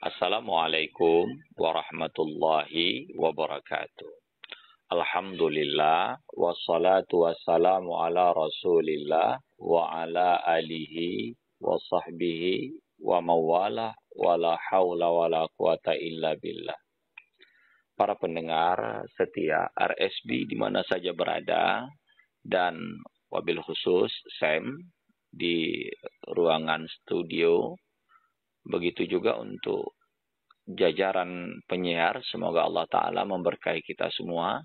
Assalamualaikum warahmatullahi wabarakatuh. Alhamdulillah wassalatu wassalamu ala Rasulillah wa ala alihi wa sahbihi wa mawala wa la haula wa la quwata illa billah. Para pendengar setia RSB di mana saja berada dan wabil khusus SEM di ruangan studio Begitu juga untuk jajaran penyiar. Semoga Allah Ta'ala memberkahi kita semua.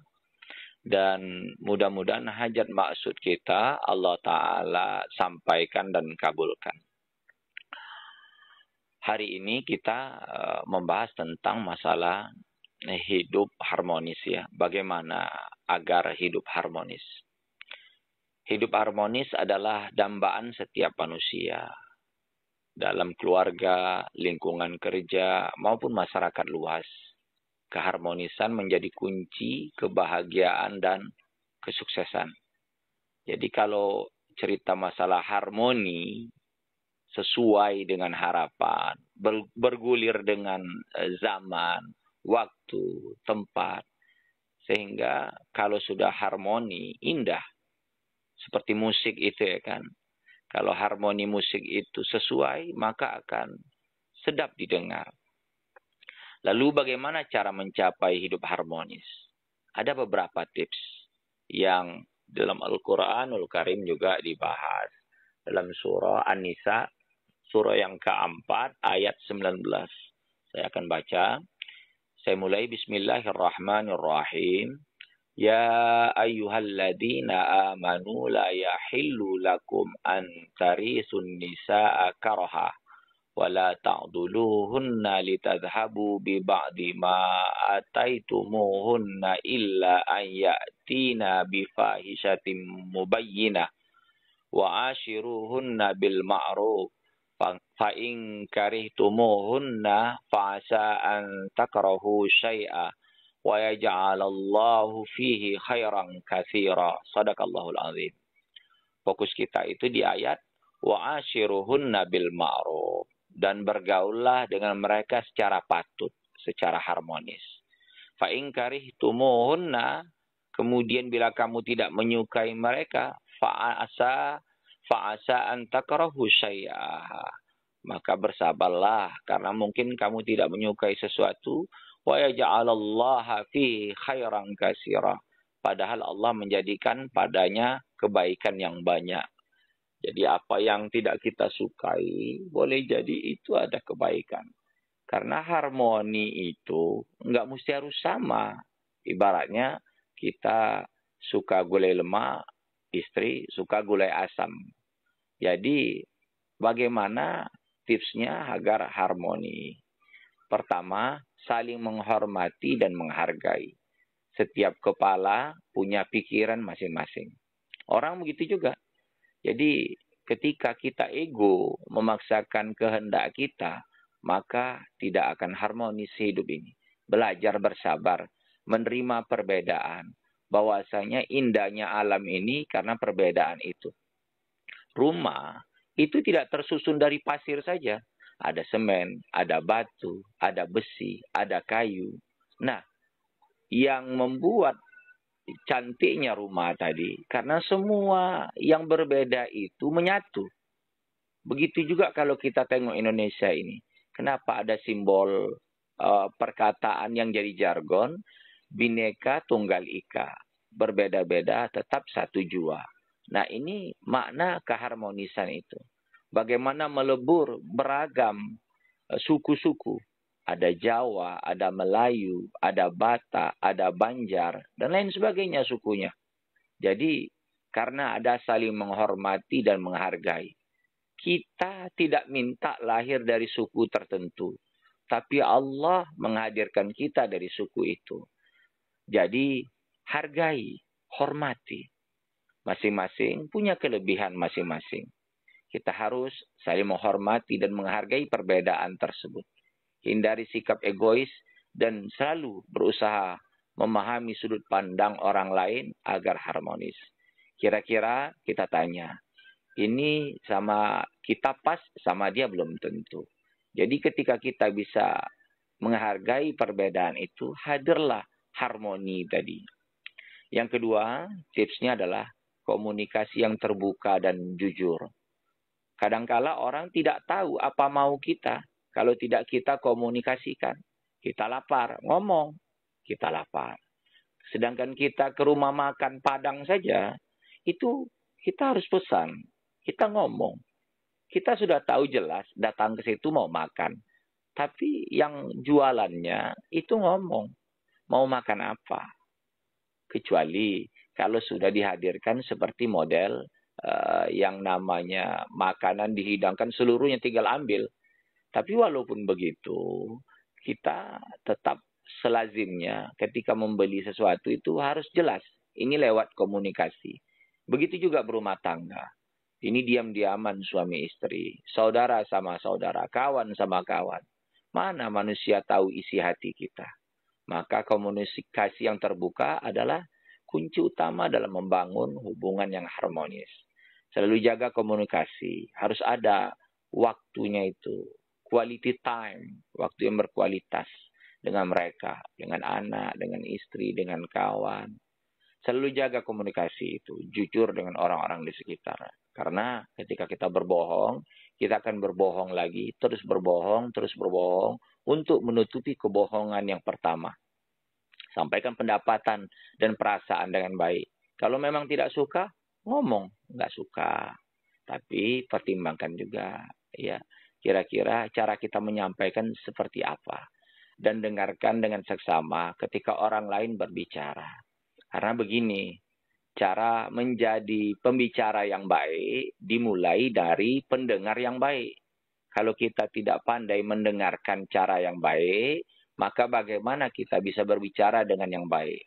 Dan mudah-mudahan hajat maksud kita Allah Ta'ala sampaikan dan kabulkan. Hari ini kita eh, membahas tentang masalah hidup harmonis ya. Bagaimana agar hidup harmonis. Hidup harmonis adalah dambaan setiap manusia dalam keluarga, lingkungan kerja, maupun masyarakat luas. Keharmonisan menjadi kunci kebahagiaan dan kesuksesan. Jadi kalau cerita masalah harmoni sesuai dengan harapan, bergulir dengan eh, zaman, waktu, tempat, sehingga kalau sudah harmoni indah seperti musik itu ya kan kalau harmoni musik itu sesuai, maka akan sedap didengar. Lalu bagaimana cara mencapai hidup harmonis? Ada beberapa tips yang dalam Al-Quranul Karim juga dibahas. Dalam surah An-Nisa, surah yang keempat, ayat 19. Saya akan baca. Saya mulai Bismillahirrahmanirrahim. Ya ayyuhalladzina amanu la yahillu lakum an tarisun nisaa karaha wa la ta'duluhunna litadhhabu bi ba'di ma ataitumuhunna illa an ya'tina bi fahishatin mubayyinah wa ashiruhunna bil ma'ruf fa in karihtumuhunna fa asa an takrahu syai'a wa fihi khairan katsira. Sadaqallahul azim. Fokus kita itu di ayat wa ashiruhunna bil ma'ruf dan bergaullah dengan mereka secara patut, secara harmonis. Fa in karihtumuhunna kemudian bila kamu tidak menyukai mereka fa asa, fa asa an takrahu syai'ah maka bersabarlah karena mungkin kamu tidak menyukai sesuatu wa yaj'alallaha fi khairan katsira. Padahal Allah menjadikan padanya kebaikan yang banyak. Jadi apa yang tidak kita sukai, boleh jadi itu ada kebaikan. Karena harmoni itu nggak mesti harus sama. Ibaratnya kita suka gulai lemak, istri suka gulai asam. Jadi bagaimana tipsnya agar harmoni? Pertama, saling menghormati dan menghargai. Setiap kepala punya pikiran masing-masing. Orang begitu juga. Jadi ketika kita ego memaksakan kehendak kita, maka tidak akan harmonis hidup ini. Belajar bersabar, menerima perbedaan, bahwasanya indahnya alam ini karena perbedaan itu. Rumah itu tidak tersusun dari pasir saja, ada semen, ada batu, ada besi, ada kayu. Nah, yang membuat cantiknya rumah tadi karena semua yang berbeda itu menyatu. Begitu juga kalau kita tengok Indonesia ini. Kenapa ada simbol uh, perkataan yang jadi jargon bineka tunggal ika, berbeda-beda tetap satu jua. Nah, ini makna keharmonisan itu bagaimana melebur beragam eh, suku-suku. Ada Jawa, ada Melayu, ada Bata, ada Banjar, dan lain sebagainya sukunya. Jadi karena ada saling menghormati dan menghargai. Kita tidak minta lahir dari suku tertentu. Tapi Allah menghadirkan kita dari suku itu. Jadi hargai, hormati. Masing-masing punya kelebihan masing-masing. Kita harus saling menghormati dan menghargai perbedaan tersebut. Hindari sikap egois dan selalu berusaha memahami sudut pandang orang lain agar harmonis. Kira-kira kita tanya, ini sama kita pas sama dia belum tentu. Jadi ketika kita bisa menghargai perbedaan itu, hadirlah harmoni tadi. Yang kedua, tipsnya adalah komunikasi yang terbuka dan jujur. Kadangkala orang tidak tahu apa mau kita kalau tidak kita komunikasikan. Kita lapar, ngomong, kita lapar. Sedangkan kita ke rumah makan Padang saja, itu kita harus pesan, kita ngomong. Kita sudah tahu jelas datang ke situ mau makan. Tapi yang jualannya itu ngomong, mau makan apa. Kecuali kalau sudah dihadirkan seperti model Eh, yang namanya makanan dihidangkan seluruhnya tinggal ambil. Tapi walaupun begitu, kita tetap selazimnya ketika membeli sesuatu itu harus jelas. Ini lewat komunikasi. Begitu juga berumah tangga. Ini diam-diaman suami istri, saudara sama saudara, kawan sama kawan. Mana manusia tahu isi hati kita? Maka komunikasi yang terbuka adalah kunci utama dalam membangun hubungan yang harmonis. Selalu jaga komunikasi. Harus ada waktunya itu. Quality time. Waktu yang berkualitas. Dengan mereka. Dengan anak. Dengan istri. Dengan kawan. Selalu jaga komunikasi itu. Jujur dengan orang-orang di sekitar. Karena ketika kita berbohong. Kita akan berbohong lagi. Terus berbohong. Terus berbohong. Untuk menutupi kebohongan yang pertama sampaikan pendapatan dan perasaan dengan baik. Kalau memang tidak suka, ngomong nggak suka tapi pertimbangkan juga ya kira-kira cara kita menyampaikan seperti apa dan dengarkan dengan seksama ketika orang lain berbicara karena begini cara menjadi pembicara yang baik dimulai dari pendengar yang baik kalau kita tidak pandai mendengarkan cara yang baik maka bagaimana kita bisa berbicara dengan yang baik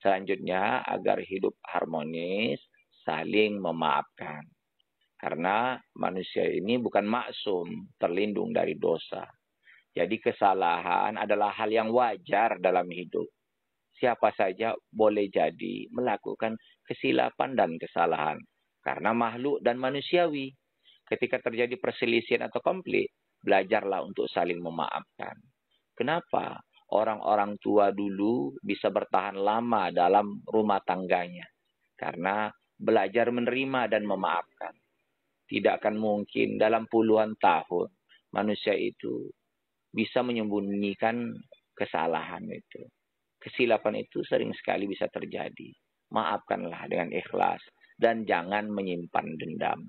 selanjutnya agar hidup harmonis saling memaafkan. Karena manusia ini bukan maksum, terlindung dari dosa. Jadi kesalahan adalah hal yang wajar dalam hidup. Siapa saja boleh jadi melakukan kesilapan dan kesalahan. Karena makhluk dan manusiawi. Ketika terjadi perselisihan atau konflik, belajarlah untuk saling memaafkan. Kenapa? orang-orang tua dulu bisa bertahan lama dalam rumah tangganya. Karena belajar menerima dan memaafkan. Tidak akan mungkin dalam puluhan tahun manusia itu bisa menyembunyikan kesalahan itu. Kesilapan itu sering sekali bisa terjadi. Maafkanlah dengan ikhlas dan jangan menyimpan dendam.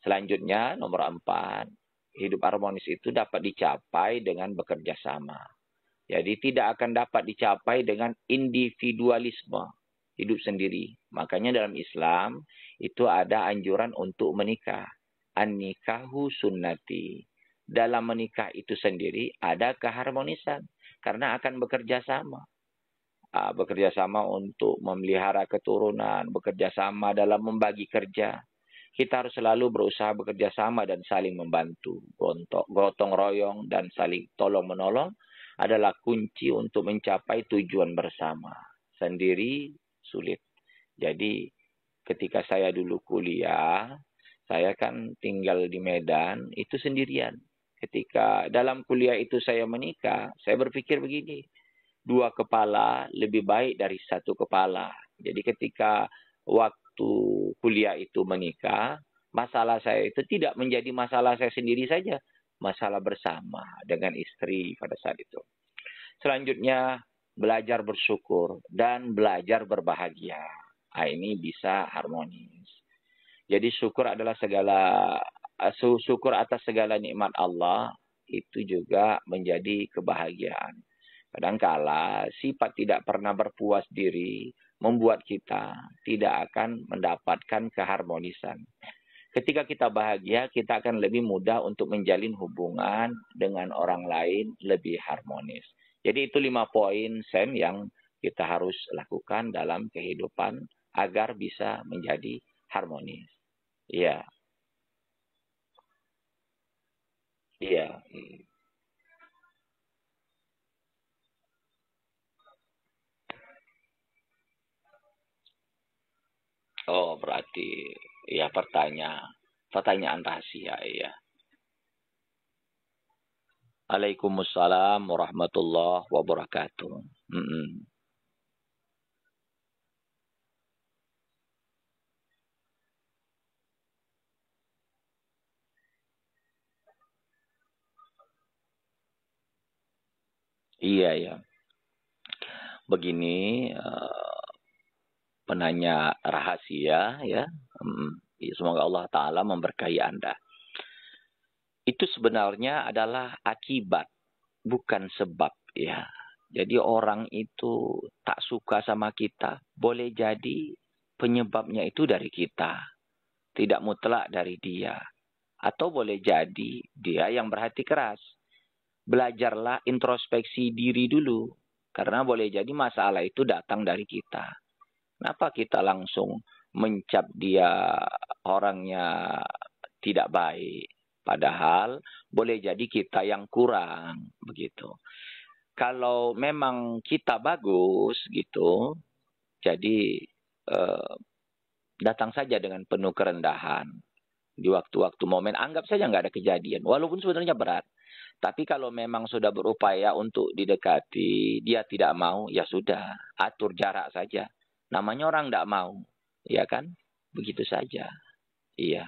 Selanjutnya nomor empat, hidup harmonis itu dapat dicapai dengan bekerja sama. Jadi tidak akan dapat dicapai dengan individualisme hidup sendiri. Makanya dalam Islam itu ada anjuran untuk menikah. An-nikahu sunnati. Dalam menikah itu sendiri ada keharmonisan. Karena akan bekerja sama. Ah, bekerja sama untuk memelihara keturunan. Bekerja sama dalam membagi kerja. Kita harus selalu berusaha bekerja sama dan saling membantu. Gotong royong dan saling tolong-menolong adalah kunci untuk mencapai tujuan bersama. Sendiri sulit. Jadi ketika saya dulu kuliah, saya kan tinggal di Medan, itu sendirian. Ketika dalam kuliah itu saya menikah, saya berpikir begini, dua kepala lebih baik dari satu kepala. Jadi ketika waktu kuliah itu menikah, masalah saya itu tidak menjadi masalah saya sendiri saja, masalah bersama dengan istri pada saat itu. Selanjutnya belajar bersyukur, dan belajar berbahagia. Nah, ini bisa harmonis. Jadi syukur adalah segala ah, syukur atas segala nikmat Allah itu juga menjadi kebahagiaan. Kadangkala sifat tidak pernah berpuas diri membuat kita tidak akan mendapatkan keharmonisan. Ketika kita bahagia, kita akan lebih mudah untuk menjalin hubungan dengan orang lain lebih harmonis. Jadi itu lima poin Sam yang kita harus lakukan dalam kehidupan agar bisa menjadi harmonis. Iya. Iya. Oh, berarti ya pertanyaan pertanyaan rahasia ya. Waalaikumsalam warahmatullahi wabarakatuh. Mm -mm. Iya ya. Begini uh, penanya rahasia ya. semoga Allah Taala memberkahi anda itu sebenarnya adalah akibat, bukan sebab ya. Jadi orang itu tak suka sama kita, boleh jadi penyebabnya itu dari kita, tidak mutlak dari dia. Atau boleh jadi dia yang berhati keras. Belajarlah introspeksi diri dulu, karena boleh jadi masalah itu datang dari kita. Kenapa kita langsung mencap dia orangnya tidak baik, Padahal boleh jadi kita yang kurang begitu. Kalau memang kita bagus gitu, jadi eh, datang saja dengan penuh kerendahan di waktu-waktu momen. Anggap saja nggak ada kejadian, walaupun sebenarnya berat. Tapi kalau memang sudah berupaya untuk didekati, dia tidak mau, ya sudah, atur jarak saja. Namanya orang tidak mau, ya kan? Begitu saja. Iya.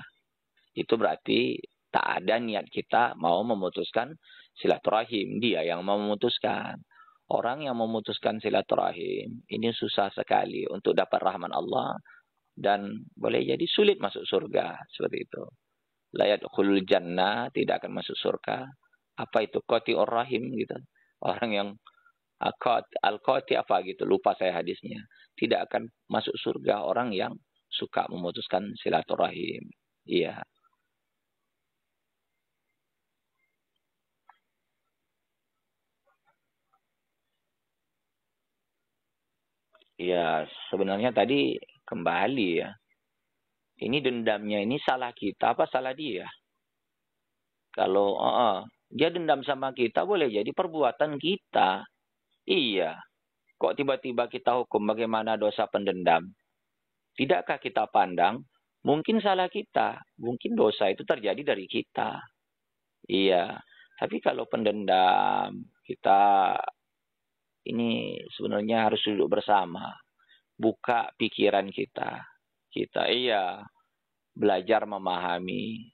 Itu berarti tak ada niat kita mau memutuskan silaturahim. Dia yang mau memutuskan. Orang yang memutuskan silaturahim ini susah sekali untuk dapat rahman Allah dan boleh jadi sulit masuk surga seperti itu. Layat khulul jannah tidak akan masuk surga. Apa itu koti rahim gitu? Orang yang al koti apa gitu lupa saya hadisnya. Tidak akan masuk surga orang yang suka memutuskan silaturahim. Iya. Ya, sebenarnya tadi kembali ya. Ini dendamnya ini salah kita apa salah dia? Kalau uh -uh, dia dendam sama kita boleh jadi perbuatan kita. Iya. Kok tiba-tiba kita hukum bagaimana dosa pendendam? Tidakkah kita pandang mungkin salah kita, mungkin dosa itu terjadi dari kita. Iya. Tapi kalau pendendam kita ini sebenarnya harus duduk bersama. Buka pikiran kita. Kita iya belajar memahami,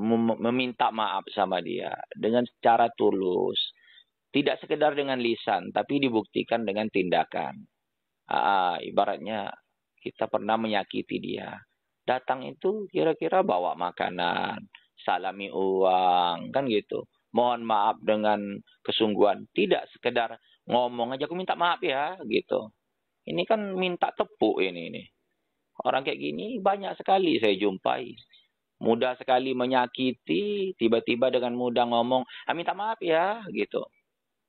mem meminta maaf sama dia dengan cara tulus. Tidak sekedar dengan lisan, tapi dibuktikan dengan tindakan. Aa, ah, ibaratnya kita pernah menyakiti dia. Datang itu kira-kira bawa makanan, salami uang, kan gitu mohon maaf dengan kesungguhan. Tidak sekedar ngomong aja aku minta maaf ya gitu ini kan minta tepuk ini ini orang kayak gini banyak sekali saya jumpai mudah sekali menyakiti tiba-tiba dengan mudah ngomong ah, minta maaf ya gitu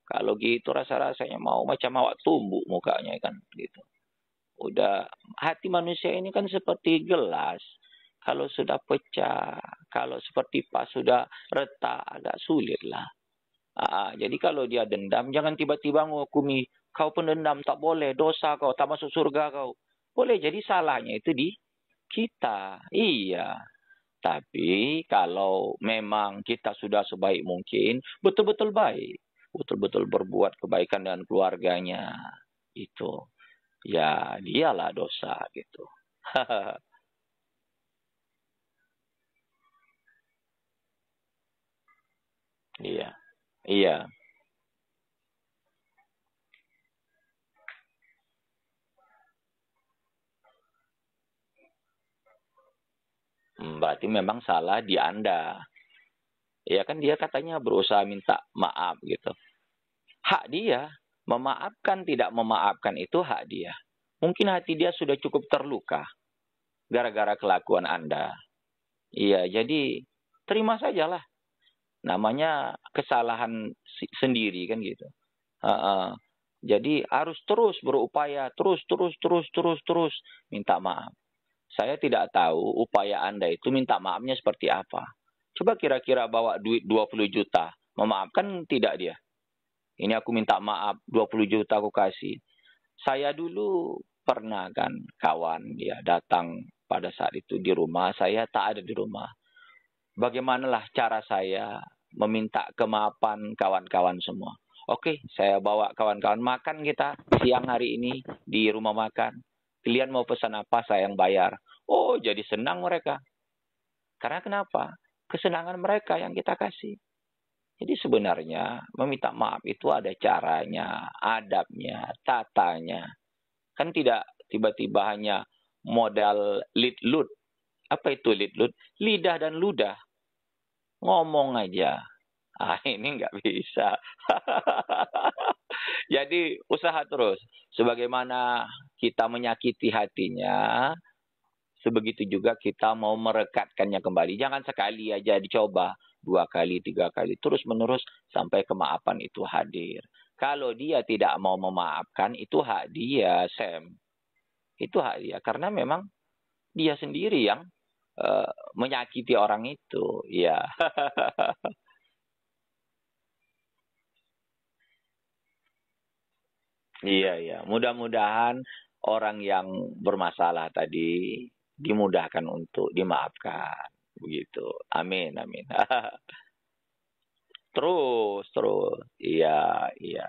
kalau gitu rasa-rasanya mau macam mau tumbuk mukanya kan gitu udah hati manusia ini kan seperti gelas kalau sudah pecah, kalau seperti pas sudah retak agak sulit lah. Aa, ah, jadi kalau dia dendam, jangan tiba-tiba menghukumi kau pendendam tak boleh, dosa kau tak masuk surga kau. Boleh jadi salahnya itu di kita. Iya. Tapi kalau memang kita sudah sebaik mungkin, betul-betul baik, betul-betul berbuat kebaikan dengan keluarganya, itu ya dialah dosa gitu. Iya. Hmm, berarti memang salah di Anda. Ya kan dia katanya berusaha minta maaf gitu. Hak dia memaafkan tidak memaafkan itu hak dia. Mungkin hati dia sudah cukup terluka gara-gara kelakuan Anda. Iya, jadi terima sajalah namanya kesalahan sendiri kan gitu. Uh, uh. Jadi harus terus berupaya, terus, terus, terus, terus, terus minta maaf. Saya tidak tahu upaya Anda itu minta maafnya seperti apa. Coba kira-kira bawa duit 20 juta, memaafkan tidak dia? Ini aku minta maaf, 20 juta aku kasih. Saya dulu pernah kan kawan dia datang pada saat itu di rumah, saya tak ada di rumah. Bagaimanalah cara saya meminta kemapan kawan-kawan semua. Oke, saya bawa kawan-kawan makan kita siang hari ini di rumah makan. Kalian mau pesan apa, saya yang bayar. Oh, jadi senang mereka. Karena kenapa? Kesenangan mereka yang kita kasih. Jadi sebenarnya meminta maaf itu ada caranya, adabnya, tatanya. Kan tidak tiba-tiba hanya modal lid Apa itu lid Lidah dan ludah ngomong aja. Ah, ini nggak bisa. Jadi usaha terus. Sebagaimana kita menyakiti hatinya, sebegitu juga kita mau merekatkannya kembali. Jangan sekali aja dicoba, dua kali, tiga kali, terus menerus sampai kemaafan itu hadir. Kalau dia tidak mau memaafkan, itu hak dia, Sam. Itu hak dia, karena memang dia sendiri yang uh, menyakiti orang itu ya Iya, iya. Mudah-mudahan orang yang bermasalah tadi dimudahkan untuk dimaafkan. Begitu. Amin, amin. terus, terus. Iya, iya.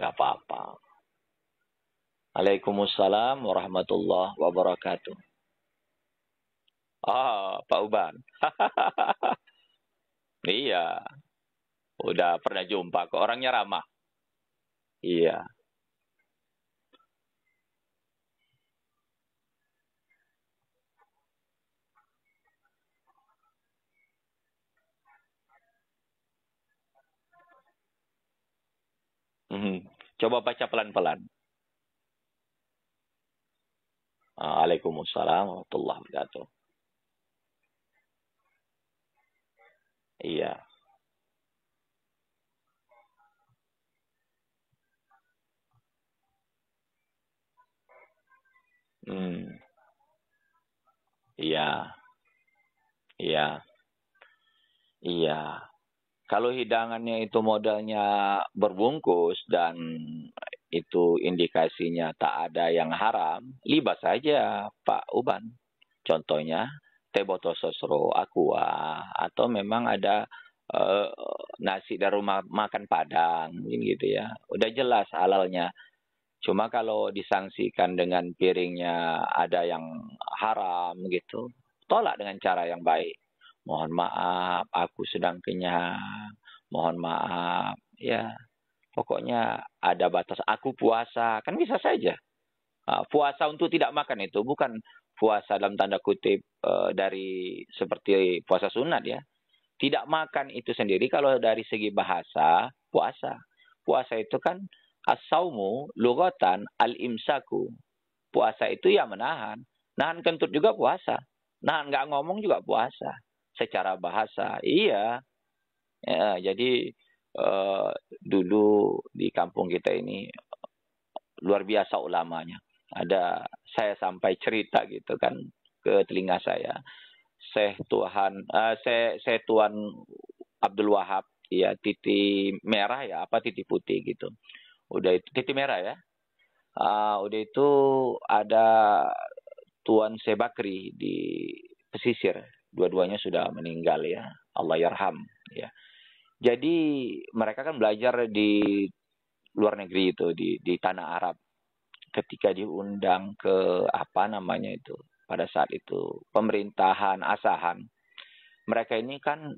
Gak apa-apa. Waalaikumsalam warahmatullahi wabarakatuh. Ah, Pak Uban. iya. Udah pernah jumpa kok orangnya ramah. Iya. Mhm. Coba baca pelan-pelan. Waalaikumsalam warahmatullahi wabarakatuh. Iya. Hmm. Iya. Iya. Iya. Kalau hidangannya itu modalnya berbungkus dan itu indikasinya tak ada yang haram, libas saja Pak Uban. Contohnya teh tebotososro aqua atau memang ada uh, nasi dari rumah makan Padang gitu ya. Udah jelas halalnya. Cuma kalau disangsikan dengan piringnya ada yang haram gitu, tolak dengan cara yang baik. Mohon maaf, aku sedang kenyang. Mohon maaf, ya Pokoknya ada batas aku puasa, kan bisa saja. Uh, puasa untuk tidak makan itu bukan puasa dalam tanda kutip uh, dari seperti puasa sunat ya. Tidak makan itu sendiri kalau dari segi bahasa puasa. Puasa itu kan asaumu lugatan al-imsaku. Puasa itu ya menahan. Nahan kentut juga puasa. Nahan nggak ngomong juga puasa. Secara bahasa, iya. Ya, jadi Eh, dulu di kampung kita ini luar biasa ulamanya. Ada saya sampai cerita gitu kan ke telinga saya. seh Tuhan, uh, Syekh, Syekh Tuan Abdul Wahab, ya titi merah ya, apa titi putih gitu. Udah itu titi merah ya. Uh, udah itu ada Tuan Sebakri di pesisir. Dua-duanya sudah meninggal ya. Allah yarham ya. Jadi mereka kan belajar di luar negeri itu di di tanah Arab. Ketika diundang ke apa namanya itu pada saat itu pemerintahan asahan mereka ini kan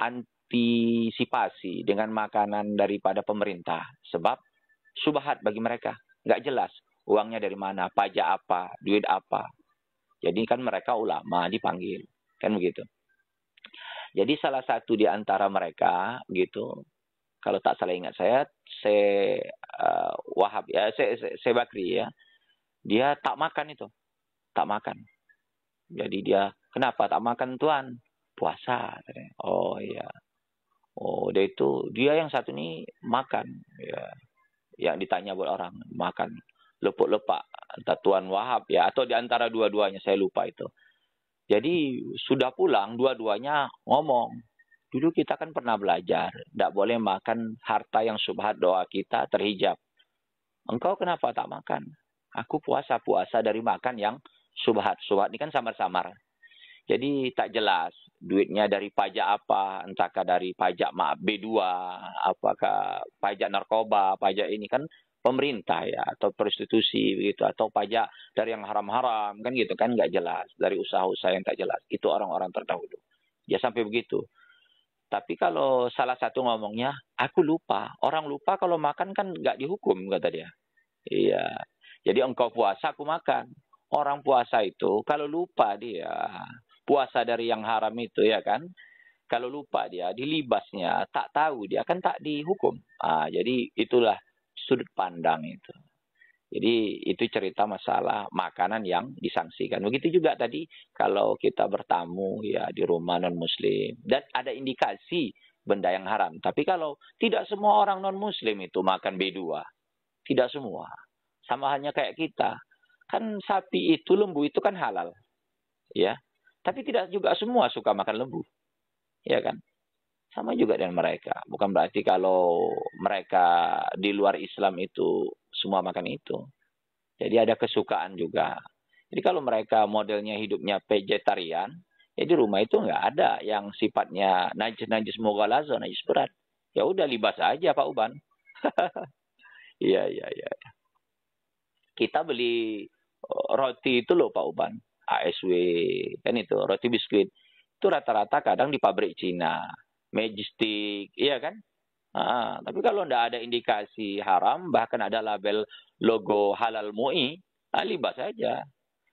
antisipasi dengan makanan daripada pemerintah sebab subahat bagi mereka nggak jelas uangnya dari mana pajak apa duit apa jadi kan mereka ulama dipanggil kan begitu jadi salah satu di antara mereka gitu, kalau tak salah ingat saya, saya uh, Wahab ya, saya, saya, saya Bakri ya, dia tak makan itu, tak makan. Jadi dia kenapa tak makan Tuhan? Puasa. Oh iya. Oh dia itu dia yang satu ini makan ya. Yang ditanya buat orang makan lepuk-lepak Tuan Wahab ya atau di antara dua-duanya saya lupa itu. Jadi sudah pulang dua-duanya ngomong. Dulu kita kan pernah belajar, tidak boleh makan harta yang subhat doa kita terhijab. Engkau kenapa tak makan? Aku puasa-puasa dari makan yang subhat. Subhat ini kan samar-samar. Jadi tak jelas duitnya dari pajak apa, entahkah dari pajak B2, apakah pajak narkoba, pajak ini kan pemerintah ya atau prostitusi begitu atau pajak dari yang haram-haram kan gitu kan nggak jelas dari usaha-usaha yang tak jelas itu orang-orang terdahulu ya sampai begitu tapi kalau salah satu ngomongnya aku lupa orang lupa kalau makan kan nggak dihukum kata dia iya jadi engkau puasa aku makan orang puasa itu kalau lupa dia puasa dari yang haram itu ya kan kalau lupa dia dilibasnya tak tahu dia kan tak dihukum ah jadi itulah sudut pandang itu. Jadi itu cerita masalah makanan yang disangsikan. Begitu juga tadi kalau kita bertamu ya di rumah non muslim dan ada indikasi benda yang haram. Tapi kalau tidak semua orang non muslim itu makan B2. Tidak semua. Sama hanya kayak kita. Kan sapi itu lembu itu kan halal. Ya. Tapi tidak juga semua suka makan lembu. Ya kan? sama juga dengan mereka. Bukan berarti kalau mereka di luar Islam itu semua makan itu. Jadi ada kesukaan juga. Jadi kalau mereka modelnya hidupnya vegetarian, ya di rumah itu nggak ada yang sifatnya najis-najis mughalazah, najis berat. Ya udah libas aja Pak Uban. Iya, iya, iya. Kita beli roti itu loh Pak Uban. ASW, kan itu, roti biskuit. Itu rata-rata kadang di pabrik Cina majestic, iya kan? Ah, tapi kalau tidak ada indikasi haram, bahkan ada label logo halal MUI, ah, saja.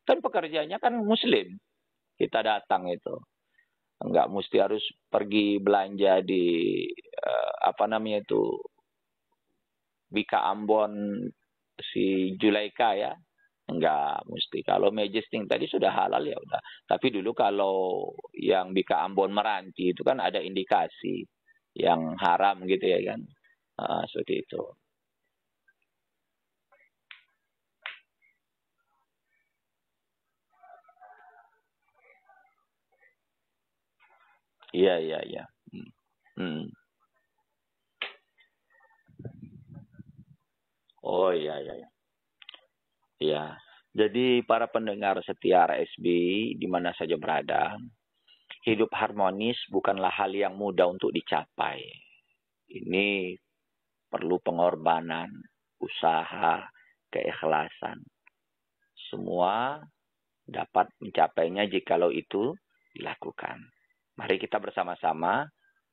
Kan pekerjaannya kan muslim. Kita datang itu. Enggak mesti harus pergi belanja di uh, apa namanya itu Bika Ambon si Julaika ya. Enggak mesti. Kalau majesting tadi sudah halal ya udah. Tapi dulu kalau yang Bika Ambon Meranti itu kan ada indikasi yang haram gitu ya kan. Uh, seperti itu. Iya, iya, iya. Hmm. hmm. Oh iya, iya, iya. Iya. Jadi para pendengar setia RSB di mana saja berada, hidup harmonis bukanlah hal yang mudah untuk dicapai. Ini perlu pengorbanan, usaha, keikhlasan. Semua dapat mencapainya jikalau itu dilakukan. Mari kita bersama-sama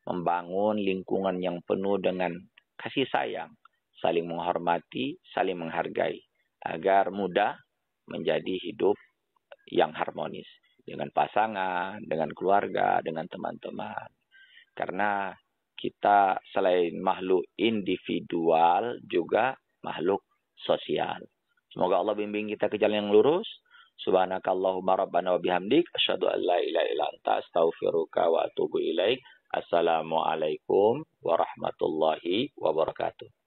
membangun lingkungan yang penuh dengan kasih sayang, saling menghormati, saling menghargai, agar mudah menjadi hidup yang harmonis dengan pasangan, dengan keluarga, dengan teman-teman. Karena kita selain makhluk individual juga makhluk sosial. Semoga Allah bimbing kita ke jalan yang lurus. Subhanakallahumma rabbana wa bihamdik asyhadu an la ilaha illa anta astaghfiruka wa atubu ilaik. Assalamualaikum warahmatullahi wabarakatuh.